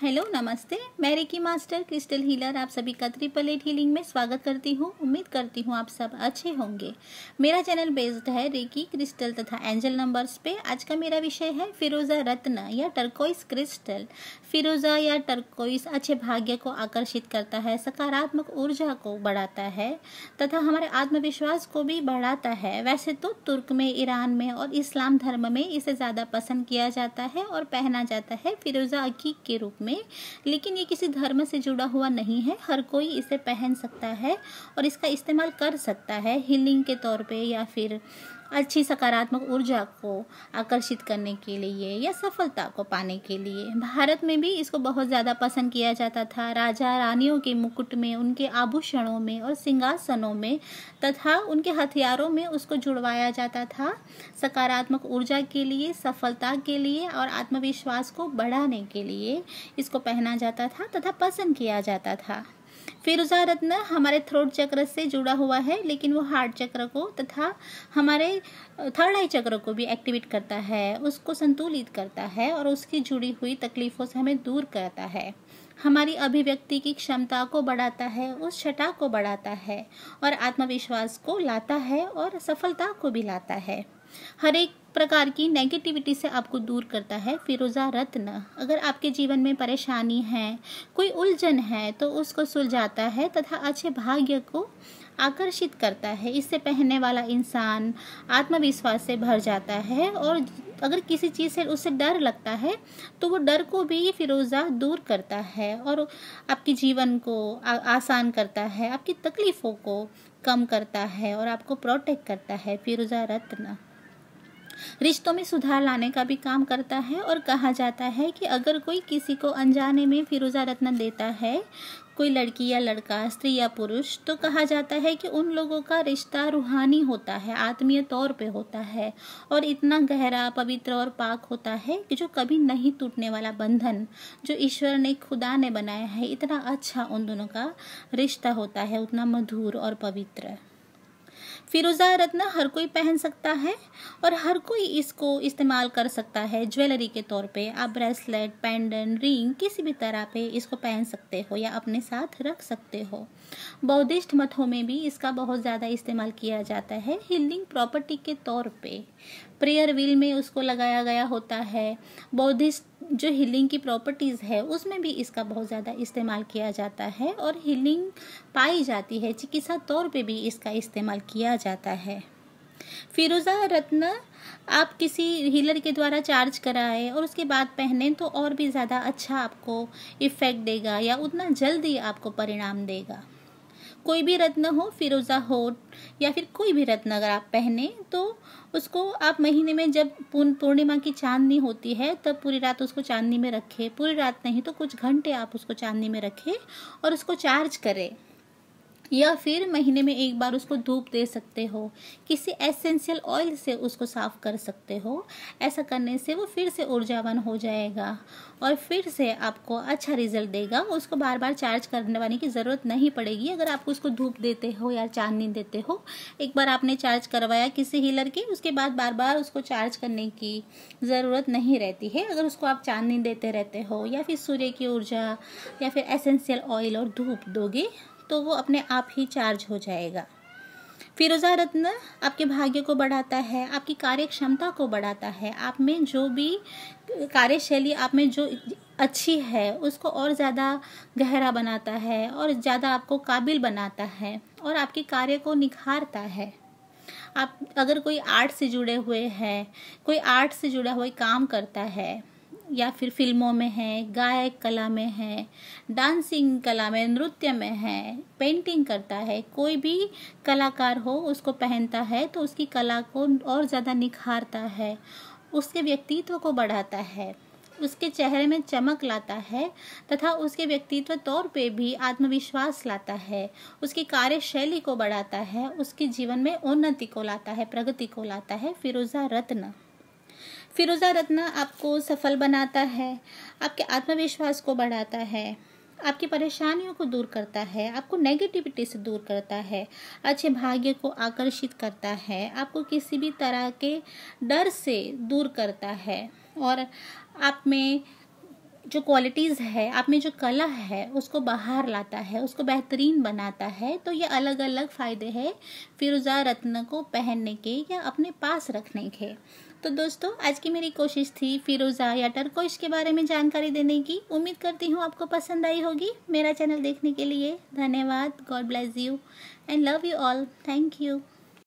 hello नमस्ते मैं Ricky master crystal healer आप सभी का ट्रिपल एट हीलिंग में स्वागत करती हूँ उम्मीद करती हूँ आप सब अच्छे होंगे मेरा चैनल बेस्ड है रिकी क्रिस्टल तथा एंजल नंबर्स पे आज का मेरा विषय है फिरोज़ा रत्न या टर्कोइस क्रिस्टल फिरोज़ा या टर्कोइस अच्छे भाग्य को आकर्षित करता है सकारात्मक ऊर्जा को बढ़ाता है तथा हमारे आत्मविश्वास को भी बढ़ाता है वैसे तो तुर्क में ईरान में और इस्लाम धर्म में इसे ज़्यादा पसंद किया जाता है और पहना जाता है फिरोज़ा अकीक के रूप में लेकिन ये किसी धर्म से जुड़ा हुआ नहीं है हर कोई इसे पहन सकता है और इसका इस्तेमाल कर सकता है हीलिंग के तौर पर या फिर अच्छी सकारात्मक ऊर्जा को आकर्षित करने के लिए या सफलता को पाने के लिए भारत में भी इसको बहुत ज़्यादा पसंद किया जाता था राजा रानियों के मुकुट में उनके आभूषणों में और सिंहासनों में तथा उनके हथियारों में उसको जुड़वाया जाता था सकारात्मक ऊर्जा के लिए सफलता के लिए और आत्मविश्वास को बढ़ाने के लिए इसको पहना जाता था तथा पसंद किया जाता था फिरोजा रत्न हमारे थ्रोट चक्र से जुड़ा हुआ है लेकिन वो हार्ट चक्र को तथा हमारे थर्ड आई चक्र को भी एक्टिवेट करता है उसको संतुलित करता है और उसकी जुड़ी हुई तकलीफ़ों से हमें दूर करता है हमारी अभिव्यक्ति की क्षमता को बढ़ाता है उस छटा को बढ़ाता है और आत्मविश्वास को लाता है और सफलता को भी लाता है हर एक प्रकार की नेगेटिविटी से आपको दूर करता है फिरोज़ा रत्न अगर आपके जीवन में परेशानी है कोई उलझन है तो उसको सुलझाता है तथा अच्छे भाग्य को आकर्षित करता है इससे पहनने वाला इंसान आत्मविश्वास से भर जाता है और अगर किसी चीज़ से उससे डर लगता है तो वो डर को भी फिरोज़ा दूर करता है और आपके जीवन को आ, आसान करता है आपकी तकलीफ़ों को कम करता है और आपको प्रोटेक्ट करता है फिरोज़ा रत्न रिश्तों में सुधार लाने का भी काम करता है और कहा जाता है कि अगर कोई किसी को अनजाने में फिरोज़ा रत्न देता है कोई लड़की या लड़का स्त्री या पुरुष तो कहा जाता है कि उन लोगों का रिश्ता रूहानी होता है आत्मीय तौर पे होता है और इतना गहरा पवित्र और पाक होता है कि जो कभी नहीं टूटने वाला बंधन जो ईश्वर ने खुदा ने बनाया है इतना अच्छा उन दोनों का रिश्ता होता है उतना मधुर और पवित्र फिरोज़ा रत्न हर कोई पहन सकता है और हर कोई इसको इस्तेमाल कर सकता है ज्वेलरी के तौर पे आप ब्रेसलेट पेंडन रिंग किसी भी तरह पे इसको पहन सकते हो या अपने साथ रख सकते हो बौद्धिस्ट मठों में भी इसका बहुत ज़्यादा इस्तेमाल किया जाता है हीलिंग प्रॉपर्टी के तौर पे प्रेयर व्हील में उसको लगाया गया होता है बौद्धिस्ट जो हीलिंग की प्रॉपर्टीज़ है उसमें भी इसका बहुत ज़्यादा इस्तेमाल किया जाता है और हीलिंग पाई जाती है चिकित्सा तौर पे भी इसका इस्तेमाल किया जाता है फिरोज़ा रत्न आप किसी हीलर के द्वारा चार्ज कराएं और उसके बाद पहने तो और भी ज़्यादा अच्छा आपको इफ़ेक्ट देगा या उतना जल्दी आपको परिणाम देगा कोई भी रत्न हो फिरोज़ा हो या फिर कोई भी रत्न अगर आप पहने तो उसको आप महीने में जब पूर्णिमा की चांदनी होती है तब पूरी रात उसको चांदनी में रखें पूरी रात नहीं तो कुछ घंटे आप उसको चांदनी में रखें और उसको चार्ज करें या फिर महीने में एक बार उसको धूप दे सकते हो किसी एसेंशियल ऑयल से उसको साफ कर सकते हो ऐसा करने से वो फिर से ऊर्जावान हो जाएगा और फिर से आपको अच्छा रिजल्ट देगा उसको बार बार चार्ज करने वाने की ज़रूरत नहीं पड़ेगी अगर आप उसको धूप देते हो या चांदनी देते हो एक बार आपने चार्ज करवाया किसी हीलर के उसके बाद बार बार उसको चार्ज करने की ज़रूरत नहीं रहती है अगर उसको आप चांदनी देते रहते हो या फिर सूर्य की ऊर्जा या फिर एसेंशियल ऑयल और धूप दोगे तो वो अपने आप ही चार्ज हो जाएगा फिरोज़ा रत्न आपके भाग्य को बढ़ाता है आपकी कार्य क्षमता को बढ़ाता है आप में जो भी कार्यशैली आप में जो अच्छी है उसको और ज़्यादा गहरा बनाता है और ज़्यादा आपको काबिल बनाता है और आपके कार्य को निखारता है आप अगर कोई आर्ट से जुड़े हुए हैं कोई आर्ट से जुड़ा हुआ काम करता है या फिर फिल्मों में है गायक कला में है डांसिंग कला में नृत्य में है पेंटिंग करता है कोई भी कलाकार हो उसको पहनता है तो उसकी कला को और ज़्यादा निखारता है उसके व्यक्तित्व को बढ़ाता है उसके चेहरे में चमक लाता है तथा उसके व्यक्तित्व तौर पे भी आत्मविश्वास लाता है उसकी कार्यशैली को बढ़ाता है उसके जीवन में उन्नति को लाता है प्रगति को लाता है फिरोज़ा रत्न फिरोज़ा रत्ना आपको सफल बनाता है आपके आत्मविश्वास को बढ़ाता है आपकी परेशानियों को दूर करता है आपको नेगेटिविटी से दूर करता है अच्छे भाग्य को आकर्षित करता है आपको किसी भी तरह के डर से दूर करता है और आप में जो क्वालिटीज़ है आप में जो कला है उसको बाहर लाता है उसको बेहतरीन बनाता है तो ये अलग अलग फ़ायदे हैं फिरोज़ा रत्न को पहनने के या अपने पास रखने के तो दोस्तों आज की मेरी कोशिश थी फिरोज़ा या टर्कोइश के बारे में जानकारी देने की उम्मीद करती हूँ आपको पसंद आई होगी मेरा चैनल देखने के लिए धन्यवाद God bless you and love you all thank you